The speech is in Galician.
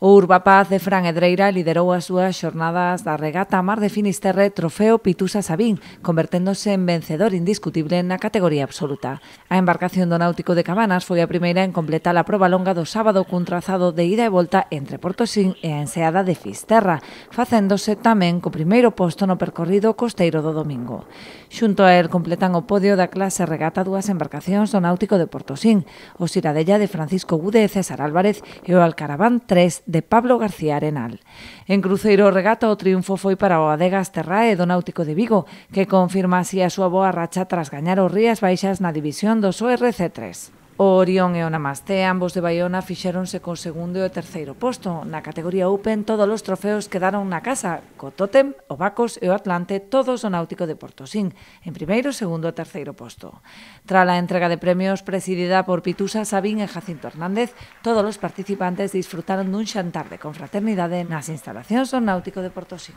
O Urbapaz de Fran Edreira liderou as súas xornadas da regata Mar de Finisterre Trofeo Pitusa Sabín, converténdose en vencedor indiscutible na categoría absoluta. A embarcación do Náutico de Cabanas foi a primeira en completar a proba longa do sábado cun trazado de ida e volta entre Portosín e a enseada de Fisterra, facéndose tamén co primeiro posto no percorrido costeiro do domingo. Xunto a el completan o podio da clase regata dúas embarcacións do Náutico de Portosín, o Siradella de Francisco Gude e César Álvarez e o Alcaraván 3 de Pablo García Arenal. En cruceiro Regata o triunfo foi para o Adegas Terrae do Náutico de Vigo, que confirma así a súa boa racha tras gañar os Rías Baixas na división dos ORC3. O Orión e o Namasté, ambos de Baiona, fixéronse co segundo e o terceiro posto. Na categoría Open, todos os trofeos quedaron na casa, co Totem, o Bacos e o Atlante, todos o Náutico de Portosín, en primeiro, segundo e terceiro posto. Tra a entrega de premios presidida por Pitusa, Sabín e Jacinto Hernández, todos os participantes disfrutaron dun xantar de confraternidade nas instalacións do Náutico de Portosín.